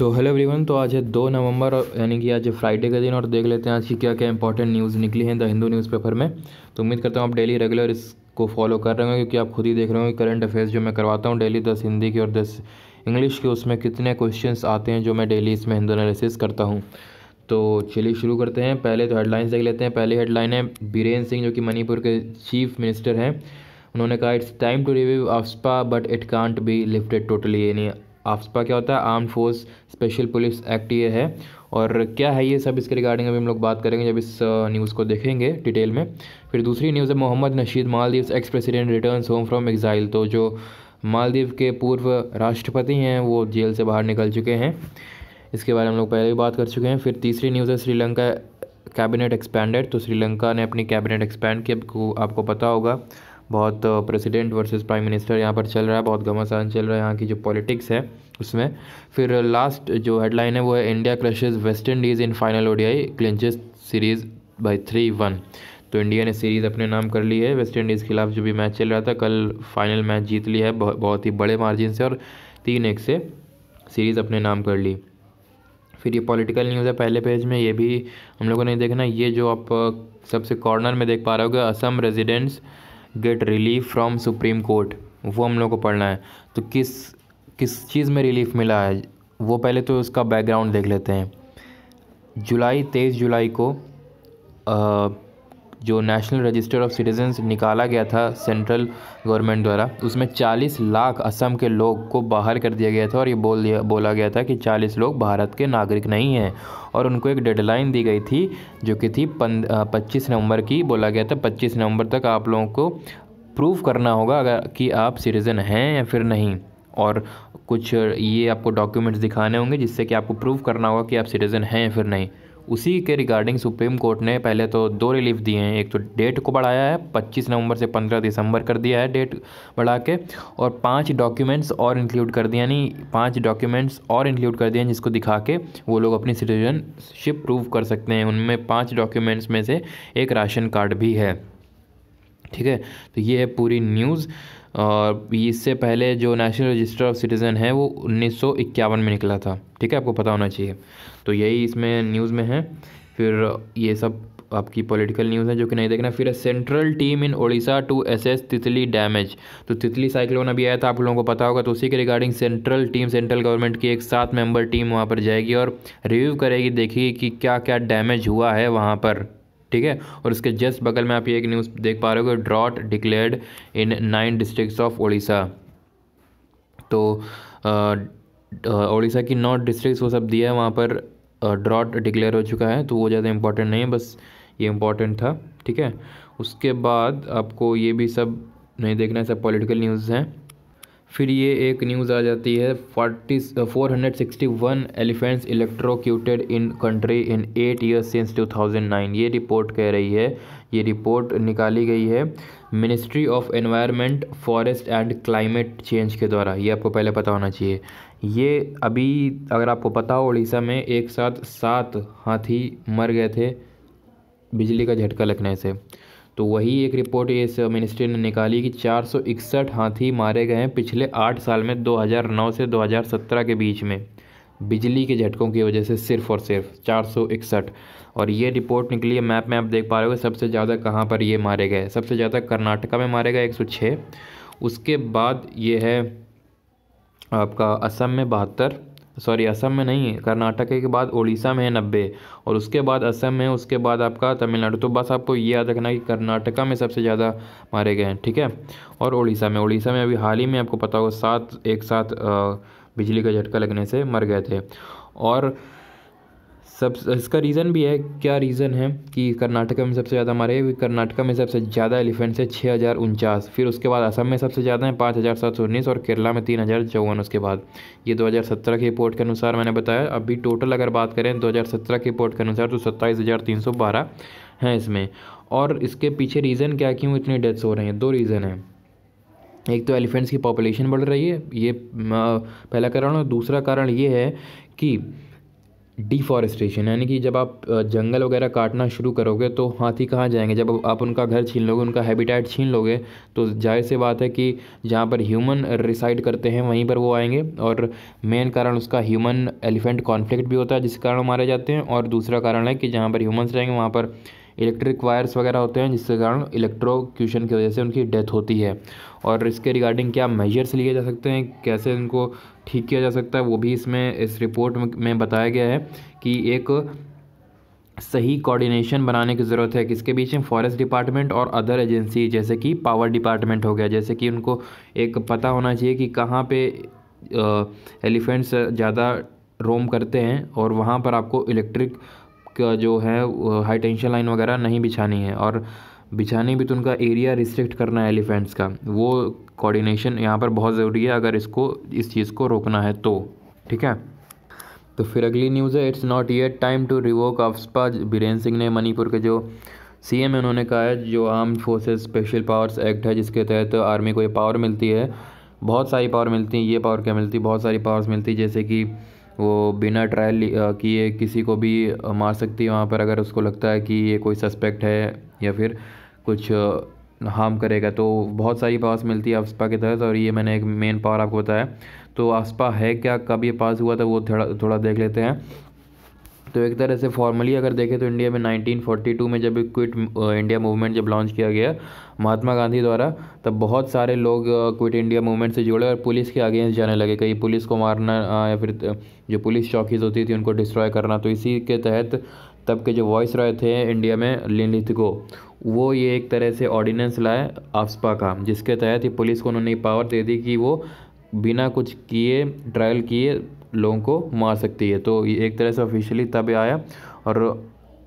so hello everyone तो आज है दो नवंबर यानी कि आज फ्राइडे का दिन और देख लेते हैं आज की क्या क्या इंपॉर्टेंट न्यूज़ निकली है द हिंदू न्यूज़पेपर में तो उम्मीद करता हूँ आप डेली रेगुलर इसको फॉलो कर रहे हो क्योंकि आप खुद ही देख रहे हो करंट अफेयर्स जो मैं करवाता हूँ डेली दस हिंदी के और दस इंग्लिश के उसमें कितने क्वेश्चन आते हैं जो मैं डेली इसमें हिंदू एनालिसिस करता हूँ तो चलिए शुरू करते हैं पहले तो हेडलाइंस देख लेते हैं पहली हेडलाइन है बीरेन सिंह जो कि मणिपुर के चीफ मिनिस्टर हैं उन्होंने कहा it's time to review AFSPA but it can't be lifted totally यानी आफ्सपा क्या होता है arm force special police act ये है और क्या है ये सब इसके रिगार्डिंग अभी हम लोग बात करेंगे जब इस न्यूज़ को देखेंगे डिटेल में फिर दूसरी न्यूज़ है Mohamed Nasheed Maldives ex president return home from exile तो जो मालदीव के पूर्व राष्ट्रपति हैं वो जेल से बाहर निकल चुके हैं इसके बारे में हम लोग पहले भी बात कर चुके हैं फिर तीसरी न्यूज़ है श्रीलंका कैबिनेट एक्सपेंडेड तो श्रीलंका ने अपनी कैबिनेट एक्सपेंड की आपको पता होगा बहुत प्रेसिडेंट वर्सेस प्राइम मिनिस्टर यहाँ पर चल रहा है बहुत घमासान चल रहा है यहाँ की जो पॉलिटिक्स है उसमें फिर लास्ट जो हेडलाइन है वो है India crushes West Indies in final ODI clinches series by three one तो इंडिया ने सीरीज़ अपने नाम कर ली है वेस्ट इंडीज़ के खिलाफ जो भी मैच चल रहा था कल फाइनल मैच जीत लिया है बहुत ही बड़े मार्जिन से और तीन एक से सीरीज़ अपने नाम कर ली फिर ये पॉलिटिकल न्यूज़ है पहले पेज में ये भी हम लोगों ने देखना ये जो आप सबसे कॉर्नर में देख पा रहे होगे Assam residents get relief from Supreme Court वो हम लोग को पढ़ना है तो किस किस चीज़ में रिलीफ मिला है वो पहले तो उसका बैकग्राउंड देख लेते हैं जुलाई तेईस जुलाई को आ, जो नेशनल रजिस्टर ऑफ सिटीजन्स निकाला गया था सेंट्रल गवर्नमेंट द्वारा उसमें 40 लाख असम के लोग को बाहर कर दिया गया था और ये बोल दिया बोला गया था कि 40 लोग भारत के नागरिक नहीं हैं और उनको एक डेडलाइन दी गई थी जो कि थी पच्चीस नवंबर की बोला गया था पच्चीस नवंबर तक आप लोगों को प्रूव करना होगा अगर कि आप सिटीज़न हैं या फिर नहीं और कुछ ये आपको डॉक्यूमेंट्स दिखाने होंगे जिससे कि आपको प्रूव करना होगा कि आप सिटीज़न हैं या फिर नहीं उसी के रिगार्डिंग सुप्रीम कोर्ट ने पहले तो दो रिलीफ दिए हैं एक तो डेट को बढ़ाया है 25 नवंबर से 15 दिसंबर कर दिया है डेट बढ़ा के और पांच डॉक्यूमेंट्स और इंक्लूड कर दिए यानी पांच डॉक्यूमेंट्स और इंक्लूड कर दिए जिसको दिखा के वो लोग अपनी सिटीजनशिप प्रूव कर सकते हैं उनमें पाँच डॉक्यूमेंट्स में से एक राशन कार्ड भी है ठीक है तो ये है पूरी न्यूज़ और इससे पहले जो नेशनल रजिस्टर ऑफ सिटीज़न है वो उन्नीस में निकला था ठीक है आपको पता होना चाहिए तो यही इसमें न्यूज़ में है फिर ये सब आपकी पॉलिटिकल न्यूज़ है जो कि नहीं देखना फिर central team in Odisha to assess Titli damage तो तितली साइक्लोन अभी आया था आप लोगों को पता होगा तो उसी के regarding central team central government की एक सात मेंबर टीम वहाँ पर जाएगी और रिव्यू करेगी देखेगी कि क्या क्या डैमेज हुआ है वहाँ पर ठीक है और इसके जस्ट बगल में आप ये एक न्यूज़ देख पा रहे हो drought declared in nine district of Orissa तो उड़ीसा की नौ डिस्ट्रिक्ट वो सब दिया है वहाँ पर ड्रॉट डिक्लेयर हो चुका है तो वो ज़्यादा इम्पॉर्टेंट नहीं है बस ये इम्पॉर्टेंट था ठीक है उसके बाद आपको ये भी सब नहीं देखना है सब पॉलिटिकल न्यूज़ हैं फिर ये एक न्यूज़ आ जाती है forty four hundred sixty one elephants electrocuted in country in eight years since two thousand nine ये रिपोर्ट कह रही है ये रिपोर्ट निकाली गई है ministry of environment forest and climate change के द्वारा ये आपको पहले पता होना चाहिए ये अभी अगर आपको पता हो उड़ीसा में एक साथ सात हाथी मर गए थे बिजली का झटका लगने से तो वही एक रिपोर्ट इस मिनिस्ट्री ने निकाली कि चार हाथी मारे गए हैं पिछले आठ साल में 2009 से 2017 के बीच में बिजली के झटकों की वजह से सिर्फ और सिर्फ चार और ये रिपोर्ट निकली है मैप में आप देख पा रहे हो सबसे ज़्यादा कहाँ पर ये मारे गए सबसे ज़्यादा कर्नाटका में मारे गए 106 उसके बाद ये है आपका असम में बहत्तर सॉरी असम में नहीं कर्नाटक के बाद उड़ीसा में है नब्बे और उसके बाद असम में उसके बाद आपका तमिलनाडु तो बस आपको ये याद रखना कि कर्नाटका में सबसे ज़्यादा मारे गए हैं ठीक है और उड़ीसा में उड़ीसा में अभी हाल ही में आपको पता होगा सात एक साथ बिजली का झटका लगने से मर गए थे और सब इसका रीज़न भी है क्या रीज़न है कि कर्नाटका में सबसे ज़्यादा हमारे कर्नाटका में सबसे ज़्यादा एलिफेंट्स है छः हज़ार उनचास फिर उसके बाद असम में सबसे ज़्यादा है पाँच हज़ार सात सौ उन्नीस और केरला में तीन हज़ार चौवन उसके बाद ये दो हज़ार सत्रह की रिपोर्ट के अनुसार मैंने बताया अभी टोटल अगर बात करें दो हज़ार सत्रह की रिपोर्ट के अनुसार तो सत्ताईस हज़ार तीन सौ बारह हैं इसमें और इसके पीछे रीज़न क्या क्यों इतनी डेथ्स हो रही हैं दो रीज़न हैं एक तो एलिफेंट्स की पॉपुलेशन बढ़ रही है ये पहला कारण और दूसरा कारण ये है कि डिफॉरेस्टेशन यानी कि जब आप जंगल वगैरह काटना शुरू करोगे तो हाथी कहाँ जाएंगे जब आप उनका घर छीन लोगे उनका हैबिटेट छीन लोगे तो जाहिर सी बात है कि जहाँ पर ह्यूमन रिसाइड करते हैं वहीं पर वो आएंगे और मेन कारण उसका ह्यूमन एलिफेंट कॉन्फ्लिक्ट भी होता है जिस कारण मारे जाते हैं और दूसरा कारण है कि जहाँ पर ह्यूमन्स रहेंगे वहाँ पर इलेक्ट्रिक वायर्स वगैरह होते हैं जिसके कारण इलेक्ट्रोक्यूशन की वजह से उनकी डेथ होती है और इसके रिगार्डिंग क्या मेजर्स लिए जा सकते हैं कैसे इनको ठीक किया जा सकता है वो भी इसमें इस रिपोर्ट में बताया गया है कि एक सही कोऑर्डिनेशन बनाने की ज़रूरत है किसके बीच में फॉरेस्ट डिपार्टमेंट और अदर एजेंसी जैसे कि पावर डिपार्टमेंट हो गया जैसे कि उनको एक पता होना चाहिए कि कहाँ पे एलिफेंट्स ज़्यादा रोम करते हैं और वहाँ पर आपको इलेक्ट्रिक का जो है हाई टेंशन लाइन वगैरह नहीं बिछानी है और बिछानी भी तो उनका एरिया रिस्ट्रिक्ट करना है एलिफेंट्स का वो कोऑर्डिनेशन यहाँ पर बहुत ज़रूरी है अगर इसको इस चीज़ को रोकना है तो ठीक है तो फिर अगली न्यूज़ है it's not yet time to revoke AFSPA Biren Singh ने मणिपुर के जो सी है उन्होंने कहा है जो arm forces special powers act है जिसके तहत तो आर्मी को ये पावर मिलती है बहुत सारी पावर मिलती है ये पावर क्या मिलती है बहुत सारी पावर्स मिलती है जैसे कि वो बिना ट्रायल किए किसी को भी मार सकती है वहाँ पर अगर उसको लगता है कि ये कोई सस्पेक्ट है या फिर कुछ हार्म करेगा तो बहुत सारी पावर्स मिलती है आसपा के तहत और ये मैंने एक मेन पावर आपको बताया तो आसपा है क्या कब ये पास हुआ था वो थोड़ा थोड़ा देख लेते हैं तो एक तरह से फॉर्मली अगर देखें तो इंडिया में 1942 में जब क्विट इंडिया मूवमेंट जब लॉन्च किया गया महात्मा गांधी द्वारा तब बहुत सारे लोग क्विट इंडिया मूवमेंट से जुड़े और पुलिस के अगेंस्ट जाने लगे कहीं पुलिस को मारना uh, या फिर uh, जो पुलिस चौकीज होती थी उनको डिस्ट्रॉय करना तो इसी के तहत तब के जो वॉइस रॉय थे इंडिया में को वो ये एक तरह से ऑर्डिनेंस लाए आफ्सपा का जिसके तहत ही पुलिस को उन्होंने पावर दे दी कि वो बिना कुछ किए ट्रायल किए लोगों को मार सकती है तो ये एक तरह से ऑफिशियली तब आया और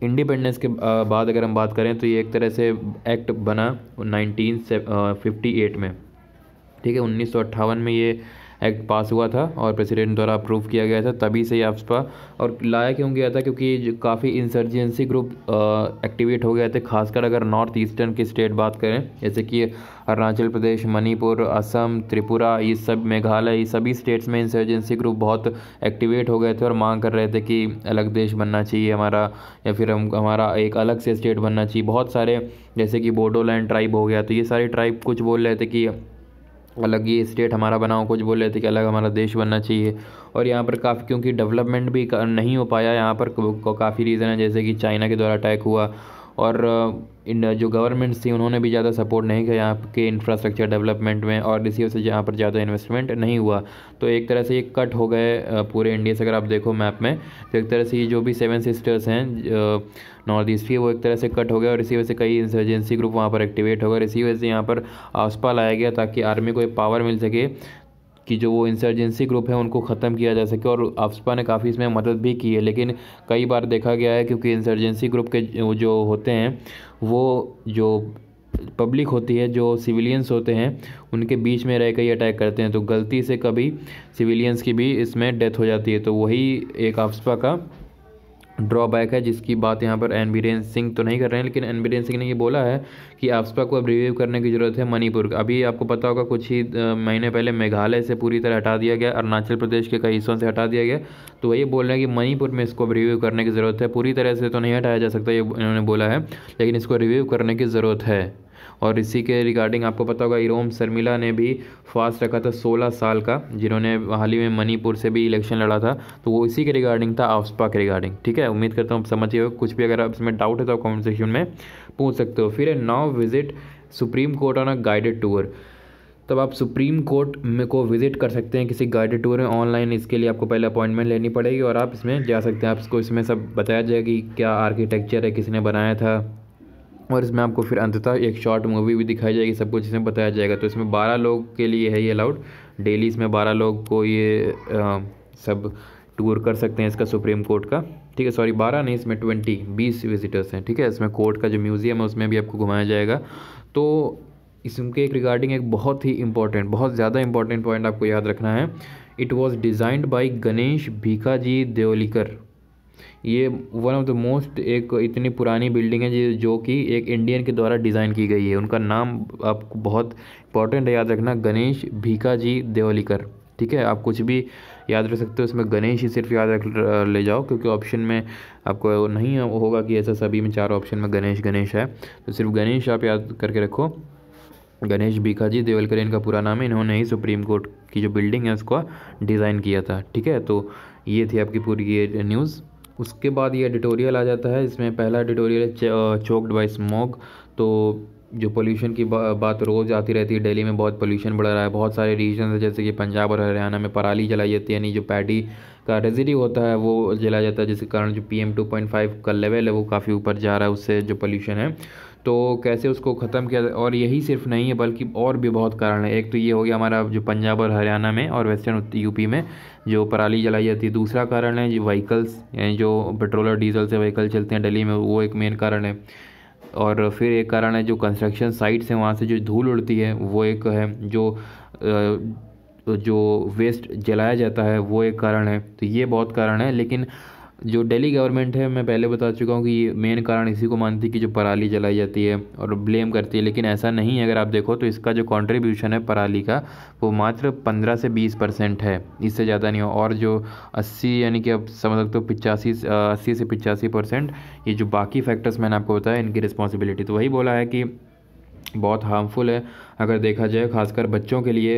इंडिपेंडेंस के बाद अगर हम बात करें तो ये एक तरह से एक्ट बना नाइनटीन फिफ्टी एट में ठीक है उन्नीस में ये एक्ट पास हुआ था और प्रेसिडेंट द्वारा अप्रूव किया गया था तभी से ये अफसपा और लाया क्यों गया था क्योंकि काफ़ी इंसर्जेंसी ग्रुप एक्टिवेट हो गए थे खासकर अगर नॉर्थ ईस्टर्न की स्टेट बात करें जैसे कि अरुणाचल प्रदेश मणिपुर असम त्रिपुरा ये सब मेघालय ये सभी स्टेट्स में इंसर्जेंसी ग्रुप बहुत एक्टिवेट हो गए थे और मांग कर रहे थे कि अलग देश बनना चाहिए हमारा या फिर हम हमारा एक अलग से स्टेट बनना चाहिए बहुत सारे जैसे कि बोडोलैंड ट्राइब हो गया तो ये सारे ट्राइब कुछ बोल रहे थे कि अलग ये स्टेट हमारा बनाओ कुछ बोल रहे थे कि अलग हमारा देश बनना चाहिए और यहाँ पर काफ़ी क्योंकि डेवलपमेंट भी नहीं हो पाया यहाँ पर काफ़ी रीज़न है जैसे कि चाइना के द्वारा अटैक हुआ और इन जो गवर्नमेंट्स थी उन्होंने भी ज़्यादा सपोर्ट नहीं किया यहाँ के इंफ्रास्ट्रक्चर डेवलपमेंट में और इसी वजह से यहाँ पर ज़्यादा इन्वेस्टमेंट नहीं हुआ तो एक तरह से ये कट हो गए पूरे इंडिया से अगर आप देखो मैप में तो एक तरह से ये जो भी सेवन सिस्टर्स हैं नॉर्थ ईस्ट की वो एक तरह से कट हो गया और इसी वजह से कई इंसर्जेंसी ग्रुप वहाँ पर एक्टिवेट हो गए और इसी वजह से यहाँ पर आसपा लाया गया ताकि आर्मी को एक पावर मिल सके कि जो वो इंसर्जेंसी ग्रुप है उनको ख़त्म किया जा सके और आफ्सपा ने काफ़ी इसमें मदद भी की है लेकिन कई बार देखा गया है क्योंकि इंसर्जेंसी ग्रुप के जो होते हैं वो जो पब्लिक होती है जो सिविलियंस होते हैं उनके बीच में रह कर ही अटैक करते हैं तो गलती से कभी सिविलियंस की भी इसमें डेथ हो जाती है तो वही एक आफ्सपा का ड्रॉबैक है जिसकी बात यहाँ पर एनबीरेन सिंह तो नहीं कर रहे हैं लेकिन एनबीरेन सिंह ने ये बोला है कि आपसपा को अब रिव्यू करने की ज़रूरत है मणिपुर का अभी आपको पता होगा कुछ ही महीने पहले मेघालय से पूरी तरह हटा दिया गया अरुणाचल प्रदेश के कई हिस्सों से हटा दिया गया तो वही बोल रहे हैं कि मणिपुर में इसको रिव्यू करने की ज़रूरत है पूरी तरह से तो नहीं हटाया जा सकता ये इन्होंने बोला है लेकिन इसको रिव्यू करने की ज़रूरत है और इसी के रिगार्डिंग आपको पता होगा इरोम शर्मिला ने भी फास्ट रखा था सोलह साल का जिन्होंने हाल ही में मणिपुर से भी इलेक्शन लड़ा था तो वो इसी के रिगार्डिंग था आफ्सपा के रिगार्डिंग ठीक है उम्मीद करता हूँ समझिए हो कुछ भी अगर आप इसमें डाउट है तो आप कमेंट सेक्शन में पूछ सकते हो फिर now visit Supreme Court on a guided tour तब आप सुप्रीम कोर्ट में को विज़िट कर सकते हैं किसी गाइडेड टूर में ऑनलाइन इसके लिए आपको पहले अपॉइंटमेंट लेनी पड़ेगी और आप इसमें जा सकते हैं आपको इसमें सब बताया जाएगा कि क्या आर्किटेक्चर है किसने बनाया था और इसमें आपको फिर अंततः एक शॉर्ट मूवी भी दिखाई जाएगी सब कुछ इसमें बताया जाएगा तो इसमें बारह लोग के लिए है ये अलाउड डेली इसमें बारह लोग को ये आ, सब टूर कर सकते हैं इसका सुप्रीम कोर्ट का ठीक है सॉरी बारह नहीं इसमें ट्वेंटी बीस विजिटर्स हैं ठीक है इसमें कोर्ट का जो म्यूज़ियम है उसमें भी आपको घुमाया जाएगा तो इसके एक रिगार्डिंग एक बहुत ही इंपॉर्टेंट बहुत ज़्यादा इंपॉर्टेंट पॉइंट आपको याद रखना है it was designed by Ganesh Bhikaji Deolikar ये वन ऑफ द मोस्ट एक इतनी पुरानी बिल्डिंग है जो कि एक इंडियन के द्वारा डिज़ाइन की गई है उनका नाम आपको बहुत इंपॉर्टेंट है याद रखना गणेश भीखा जी देवलीकर ठीक है आप कुछ भी याद रख सकते हो इसमें गणेश ही सिर्फ याद रख ले जाओ क्योंकि ऑप्शन में आपको नहीं होगा कि ऐसा सभी में चार ऑप्शन में गणेश गणेश है तो सिर्फ गणेश आप याद करके रखो गणेश भीखा जी देवलकर इनका पूरा नाम है इन्होंने ही सुप्रीम कोर्ट की जो बिल्डिंग है उसको डिज़ाइन किया था ठीक है तो ये थी आपकी पूरी ये न्यूज़ उसके बाद ये एडिटोरियल आ जाता है इसमें पहला एडिटोरियल चोक्ड बाय स्मोक तो जो पोल्यूशन की बा, बात रोज़ आती रहती है दिल्ली में बहुत पोल्यूशन बढ़ रहा है बहुत सारे रीजन है जैसे कि पंजाब और हरियाणा में पराली जलाई जाती है यानी जो पैडी का रेजिडी होता है वो जलाया जाता है जिसके कारण जो P M two point five का लेवल है वो काफ़ी ऊपर जा रहा है उससे जो पोल्यूशन है तो कैसे उसको ख़त्म किया और यही सिर्फ नहीं है बल्कि और भी बहुत कारण है एक तो ये हो गया हमारा जो पंजाब और हरियाणा में और वेस्टर्न यूपी में जो पराली जलाई जाती है दूसरा कारण है जो व्हीकल्स जो पेट्रोल और डीजल से व्हीकल चलते हैं दिल्ली में वो एक मेन कारण है और फिर एक कारण है जो कंस्ट्रक्शन साइट्स हैं वहाँ से जो धूल उड़ती है वो एक है जो जो वेस्ट जलाया जाता है वो एक कारण है तो ये बहुत कारण है लेकिन जो दिल्ली गवर्नमेंट है मैं पहले बता चुका हूँ कि ये मेन कारण इसी को मानती है कि जो पराली जलाई जाती है और ब्लेम करती है लेकिन ऐसा नहीं है अगर आप देखो तो इसका जो कंट्रीब्यूशन है पराली का वो मात्र पंद्रह से बीस परसेंट है इससे ज़्यादा नहीं हो और जो अस्सी यानी कि आप समझ सकते हो पिचासी अस्सी से पिचासी परसेंट ये जो बाकी फैक्टर्स मैंने आपको बताया इनकी रिस्पॉन्सिबिलिटी तो वही बोला है कि बहुत हार्मफुल है अगर देखा जाए खासकर बच्चों के लिए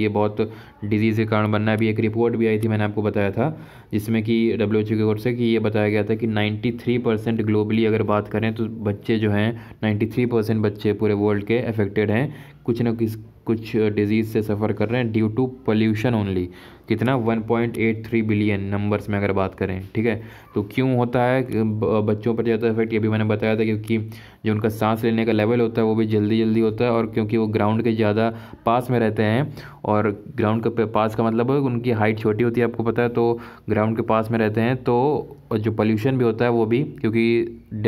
ये बहुत डिजीज़ के कारण बनना है अभी एक रिपोर्ट भी आई थी मैंने आपको बताया था जिसमें कि डब्ल्यू एच की ओर से कि ये बताया गया था कि 93 परसेंट ग्लोबली अगर बात करें तो बच्चे जो हैं 93 परसेंट बच्चे पूरे वर्ल्ड के अफेक्टेड हैं कुछ ना किस कुछ डिजीज़ से सफ़र कर रहे हैं ड्यू टू पोल्यूशन ओनली कितना 1.83 बिलियन नंबर्स में अगर बात करें ठीक है तो क्यों होता है बच्चों पर ज़्यादा इफेक्ट ये भी मैंने बताया था क्योंकि जो उनका सांस लेने का लेवल होता है वो भी जल्दी जल्दी होता है और क्योंकि वो ग्राउंड के ज़्यादा पास में रहते हैं और ग्राउंड के पास का मतलब उनकी हाइट छोटी होती है आपको पता है तो ग्राउंड के पास में रहते हैं तो जो पॉल्यूशन भी होता है वो भी क्योंकि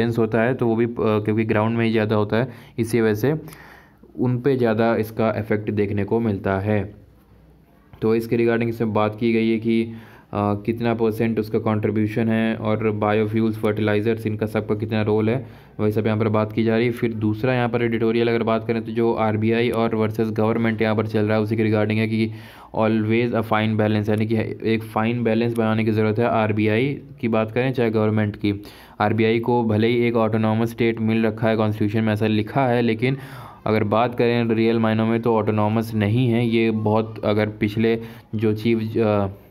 डेंस होता है तो वो भी क्योंकि ग्राउंड में ही ज़्यादा होता है इसी वजह से उन पे ज़्यादा इसका इफ़ेक्ट देखने को मिलता है तो इसके रिगार्डिंग इसमें बात की गई है कि आ, कितना परसेंट उसका कंट्रीब्यूशन है और बायोफ्यूल्स फर्टिलाइज़र्स इनका सबका कितना रोल है वही सब यहाँ पर बात की जा रही है फिर दूसरा यहाँ पर एडिटोरियल अगर बात करें तो जो आर और वर्सेस गवर्नमेंट यहाँ पर चल रहा है उसी के रिगार्डिंग है कि ऑलवेज़ अ फ़ाइन बैलेंस यानी कि एक फ़ाइन बैलेंस बनाने की ज़रूरत है आर की बात करें चाहे गवर्नमेंट की आर को भले ही एक ऑटोनॉमस स्टेट मिल रखा है कॉन्स्टिट्यूशन में ऐसा लिखा है लेकिन अगर बात करें रियल मायनों में तो ऑटोनॉमस नहीं है ये बहुत अगर पिछले जो चीफ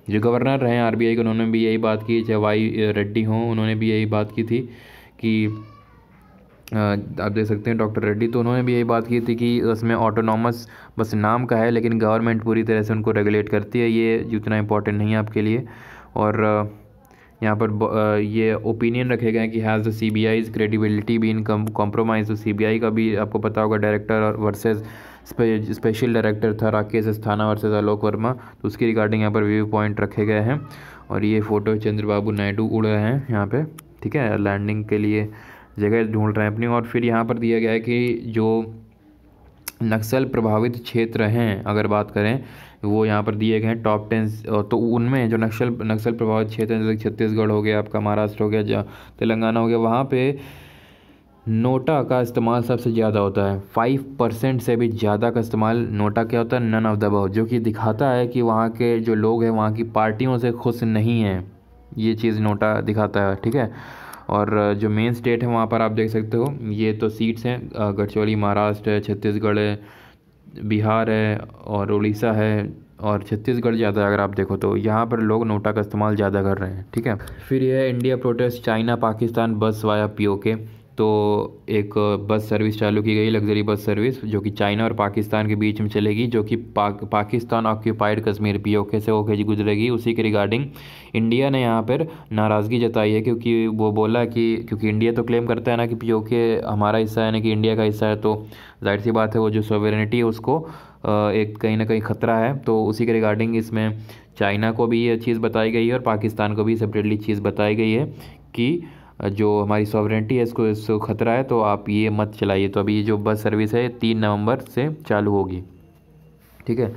जो गवर्नर हैं आरबीआई के उन्होंने भी यही बात की चाहे वाई रेड्डी हों उन्होंने भी यही बात की थी कि आप देख सकते हैं डॉक्टर रेड्डी तो उन्होंने भी यही बात की थी कि उसमें ऑटोनॉमस बस नाम का है लेकिन गवर्नमेंट पूरी तरह से उनको रेगुलेट करती है ये जितना इम्पोर्टेंट नहीं है आपके लिए और यहाँ पर ये ओपिनियन रखे गए हैं कि has the C B I's credibility been कम कॉम्प्रोमाइज सी बी आई का भी आपको पता होगा डायरेक्टर और वर्सेज स्पेशल डायरेक्टर था राकेश अस्थाना वर्सेज आलोक वर्मा तो उसके रिगार्डिंग यहाँ पर व्यू पॉइंट रखे गए हैं और ये फ़ोटो चंद्रबाबू नायडू उड़ रहे हैं यहाँ पर ठीक है लैंडिंग के लिए जगह ढूंढ रहे हैं अपनी और फिर यहाँ पर दिया गया है कि जो नक्सल प्रभावित क्षेत्र हैं अगर बात करें तो वो यहाँ पर दिए गए हैं टॉप टेन तो उनमें जो नक्सल नक्सल प्रभावित क्षेत्र हैं जैसे छत्तीसगढ़ हो गया आपका महाराष्ट्र हो गया तेलंगाना हो गया वहाँ पर नोटा का इस्तेमाल सबसे ज़्यादा होता है फाइव परसेंट से भी ज़्यादा का इस्तेमाल नोटा क्या होता है नन ऑफ द बव जो कि दिखाता है कि वहाँ के जो लोग हैं वहाँ की पार्टियों से खुश नहीं हैं ये चीज़ नोटा दिखाता है ठीक है और जो मेन स्टेट है वहाँ पर आप देख सकते हो ये तो सीट्स हैं गढ़चौली महाराष्ट्र है छत्तीसगढ़ है बिहार है और उड़ीसा है और छत्तीसगढ़ ज़्यादा अगर आप देखो तो यहाँ पर लोग नोटा का इस्तेमाल ज़्यादा कर रहे हैं ठीक है फिर यह इंडिया प्रोटेस्ट चाइना पाकिस्तान बस वाया पी ओ के तो एक बस सर्विस चालू की गई लग्जरी बस सर्विस जो कि चाइना और पाकिस्तान के बीच में चलेगी जो कि पा, Pakistan occupied Kashmir P OK से ओके जी गुजरेगी उसी के रिगार्डिंग इंडिया ने यहाँ पर नाराज़गी जताई है क्योंकि वो बोला कि क्योंकि इंडिया तो क्लेम करता है ना कि पी ओके हमारा हिस्सा है ना कि इंडिया का हिस्सा है तो जाहिर सी बात है वो जो सोवेरेनिटी है उसको एक कहीं ना कहीं ख़तरा है तो उसी के रिगार्डिंग इसमें चाइना को भी ये चीज़ बताई गई है और पाकिस्तान को भी सेपरेटली चीज़ बताई गई है कि जो हमारी सॉवरेंटी है इसको इसको ख़तरा है तो आप ये मत चलाइए तो अभी ये जो बस सर्विस है तीन नवंबर से चालू होगी ठीक है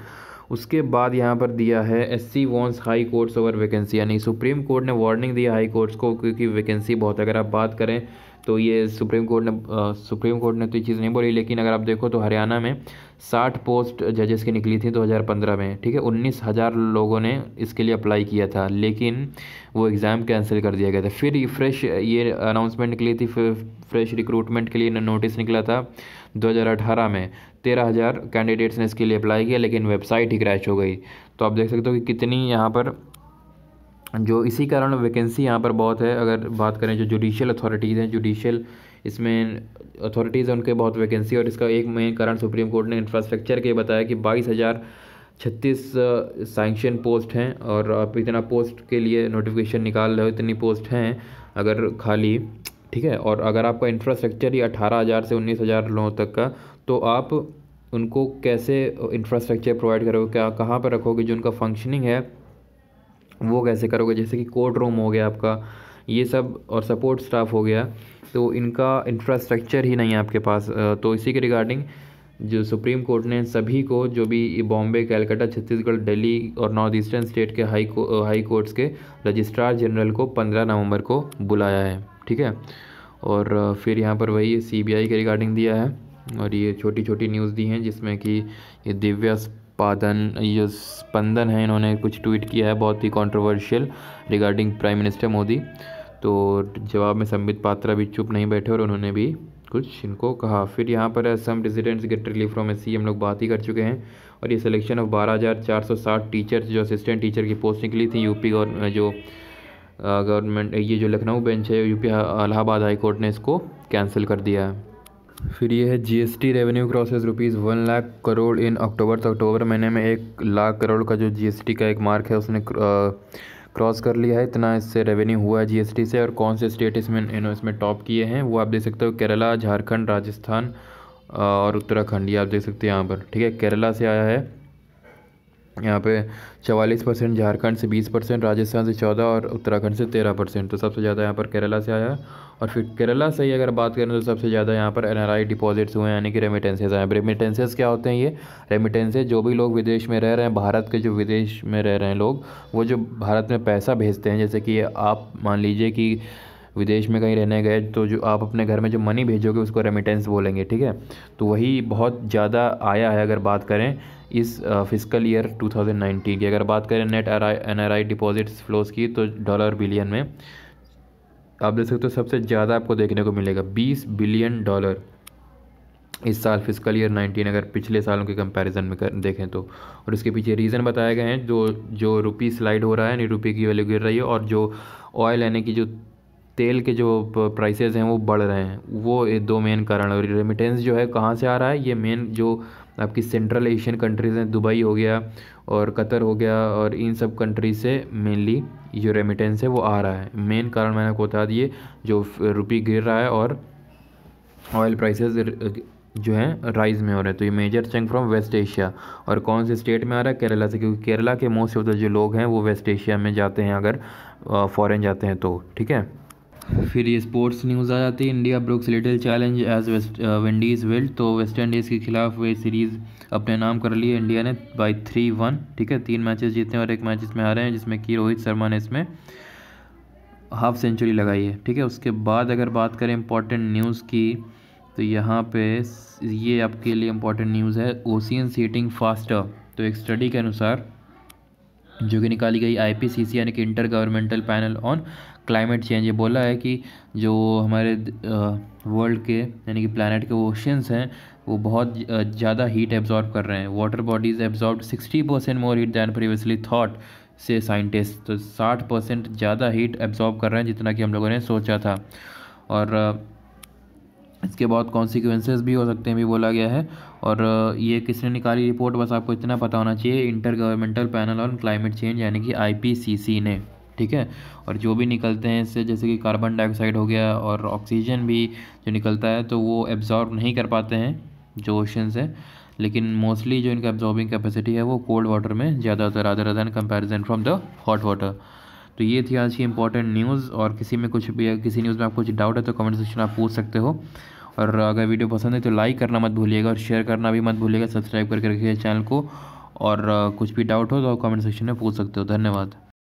उसके बाद यहाँ पर दिया है S C warns high courts over vacancy यानी सुप्रीम कोर्ट ने वार्निंग दिया हाई कोर्ट्स को क्योंकि वैकेंसी बहुत अगर आप बात करें तो ये सुप्रीम कोर्ट ने आ, सुप्रीम कोर्ट ने तो ये चीज़ नहीं बोली लेकिन अगर आप देखो तो हरियाणा में साठ पोस्ट जजेस की निकली थी 2015 में ठीक है उन्नीस हज़ार लोगों ने इसके लिए अप्लाई किया था लेकिन वो एग्ज़ाम कैंसिल कर दिया गया था फिर फ्रेश ये अनाउंसमेंट निकली थी फिर फ्रेश रिक्रूटमेंट के लिए नोटिस निकला था 2018 में तेरह हज़ार कैंडिडेट्स ने इसके लिए अप्लाई किया लेकिन वेबसाइट ही क्रैश हो गई तो आप देख सकते हो कि कितनी यहाँ पर जो इसी कारण वैकेंसी यहाँ पर बहुत है अगर बात करें जो जुडिशियल अथॉरिटीज़ हैं जुडिशियल इसमें अथॉरिटीज़ हैं उनके बहुत वैकेंसी और इसका एक मेन कारण सुप्रीम कोर्ट ने इंफ्रास्ट्रक्चर के बताया कि बाईस हज़ार छत्तीस सैंक्शन पोस्ट हैं और आप इतना पोस्ट के लिए नोटिफिकेशन निकाल रहे हो इतनी पोस्ट हैं अगर खाली ठीक है और अगर आपका इंफ्रास्ट्रक्चर ही अठारह हज़ार से उन्नीस हज़ार लोगों तक का तो आप उनको कैसे इंफ्रास्ट्रक्चर प्रोवाइड करोगे क्या कहाँ पर रखोगे जो उनका फंक्शनिंग है वो कैसे करोगे जैसे कि कोर्ट रूम हो गया आपका ये सब और सपोर्ट स्टाफ हो गया तो इनका इंफ्रास्ट्रक्चर ही नहीं है आपके पास तो इसी के रिगार्डिंग जो सुप्रीम कोर्ट ने सभी को जो भी बॉम्बे कैलकाटा छत्तीसगढ़ दिल्ली और नॉर्थ ईस्टर्न स्टेट के हाई को, हाई कोर्ट्स के रजिस्ट्रार जनरल को पंद्रह नवंबर को बुलाया है ठीक है और फिर यहाँ पर वही सीबीआई के रिगार्डिंग दिया है और ये छोटी छोटी न्यूज़ दी हैं जिसमें कि ये दिव्या पादन ये स्पंदन है इन्होंने कुछ ट्वीट किया है बहुत ही controversial regarding prime minister Modi तो जवाब में संबित पात्रा भी चुप नहीं बैठे और उन्होंने भी कुछ इनको कहा फिर यहाँ पर Assam residents get relief from S हम लोग बात ही कर चुके हैं और ये सिलेक्शन ऑफ 12,460 टीचर्स जो असिस्टेंट टीचर की पोस्ट निकली थी यूपी गवर्नमेंट जो गवर्नमेंट ये जो लखनऊ बेंच है यूपी इलाहाबाद हाई कोर्ट ने इसको कैंसिल कर दिया है फिर ये है GST revenue crosses rupees one lakh crore in October तो अक्टूबर महीने में एक लाख करोड़ का जो जीएसटी का एक मार्क है उसने क्रॉस कर लिया है इतना इससे रेवेन्यू हुआ है जीएसटी से और कौन से स्टेट इसमें यू इसमें टॉप किए हैं वो आप देख सकते हो केरला झारखंड राजस्थान और उत्तराखंड ये आप देख सकते हैं यहाँ पर ठीक है केरला से आया है यहाँ पे चवालीस परसेंट झारखंड से बीस परसेंट राजस्थान से चौदह और उत्तराखंड से तेरह परसेंट तो सबसे ज़्यादा यहाँ पर केरला से आया और फिर केरला से ही अगर बात करें तो सबसे ज़्यादा यहाँ पर एन डिपॉजिट्स हुए हैं यानी कि रेमिटेंसेज आए रेमिटेंसेज क्या होते हैं ये रेमिटेंसेज जो भी लोग विदेश में रह रहे हैं भारत के जो विदेश में रह रहे हैं लोग वो जो भारत में पैसा भेजते हैं जैसे कि आप मान लीजिए कि विदेश में कहीं रहने गए तो जो आप अपने घर में जो मनी भेजोगे उसको रेमिटेंस बोलेंगे ठीक है तो वही बहुत ज़्यादा आया है अगर बात करें इस फिजिकल ईयर 2019 की अगर बात करें net N R I deposits flows की तो डॉलर बिलियन में आप देख सकते हो सबसे ज़्यादा आपको देखने को मिलेगा बीस बिलियन डॉलर इस साल फिजिकल ईयर 19 अगर पिछले सालों के कंपैरिजन में कर देखें तो और इसके पीछे रीज़न बताए गए हैं जो जो रुपी स्लाइड हो रहा है यानी रुपये की वैल्यू गिर रही है और जो ऑयल यानी की जो तेल के जो प्राइसेस हैं वो बढ़ रहे हैं वो दो मेन कारण और रेमिटेंस जो है कहाँ से आ रहा है ये मेन जो आपकी सेंट्रल एशियन कंट्रीज़ हैं दुबई हो गया और कतर हो गया और इन सब कंट्री से मेनली जो रेमिटेंस है वो आ रहा है मेन कारण मैंने आपको बता दिए जो रुपी गिर रहा है और ऑयल प्राइसेस जो है राइज़ में हो रहे हैं तो ये major chunk from West Asia और कौन से स्टेट में आ रहा है केरला से क्योंकि केरला के मोस्ट ऑफ द जो लोग हैं वो वेस्ट एशिया में जाते हैं अगर फॉरेन जाते हैं तो ठीक है फिर ये स्पोर्ट्स न्यूज़ आ जाती है India brooks little challenge as West Windies will तो वेस्ट इंडीज़ के खिलाफ वे सीरीज़ अपने नाम कर ली है इंडिया ने बाई थ्री वन ठीक है तीन मैचेस जीते हैं और एक मैच इसमें आ रहे हैं जिसमें कि रोहित शर्मा ने इसमें हाफ सेंचुरी लगाई है ठीक है उसके बाद अगर बात करें इंपॉर्टेंट न्यूज़ की तो यहाँ पे ये आपके लिए इम्पॉर्टेंट न्यूज़ है ओशियन सीटिंग फास्टर तो एक स्टडी के अनुसार जो कि निकाली गई आई पी सी सी यानी कि intergovernmental panel on climate change ये बोला है कि जो हमारे वर्ल्ड के यानी कि प्लानट के ओशंस हैं वो बहुत ज़्यादा हीट एब्जॉर्ब कर रहे हैं water bodies absorb sixty percent more heat than previously thought से साइंटिस्ट तो साठ परसेंट ज़्यादा हीट एब्जॉर्ब कर रहे हैं जितना कि हम लोगों ने सोचा था और इसके बहुत कॉन्सिक्वेंसेज भी हो सकते हैं भी बोला गया है और ये किसने निकाली रिपोर्ट बस आपको इतना पता होना चाहिए intergovernmental panel on climate change यानी कि आईपीसीसी ने ठीक है और जो भी निकलते हैं इससे जैसे कि कार्बन डाइऑक्साइड हो गया और ऑक्सीजन भी जो निकलता है तो वो एब्ज़ॉर्ब नहीं कर पाते हैं जो ओशन से लेकिन मोस्टली जो इनका एब्जॉर्बिंग कैपेसिटी है वो कोल्ड वाटर में ज़्यादा होता है rather comparison from the hot water तो ये थी आज की इंपॉर्टेंट न्यूज़ और किसी में कुछ भी किसी न्यूज़ में आप कुछ डाउट है तो कमेंट सेक्शन आप पूछ सकते हो और अगर वीडियो पसंद है तो लाइक करना मत भूलिएगा और शेयर करना भी मत भूलिएगा सब्सक्राइब करके रखिएगा चैनल को और कुछ भी डाउट हो तो कमेंट सेक्शन में पूछ सकते हो धन्यवाद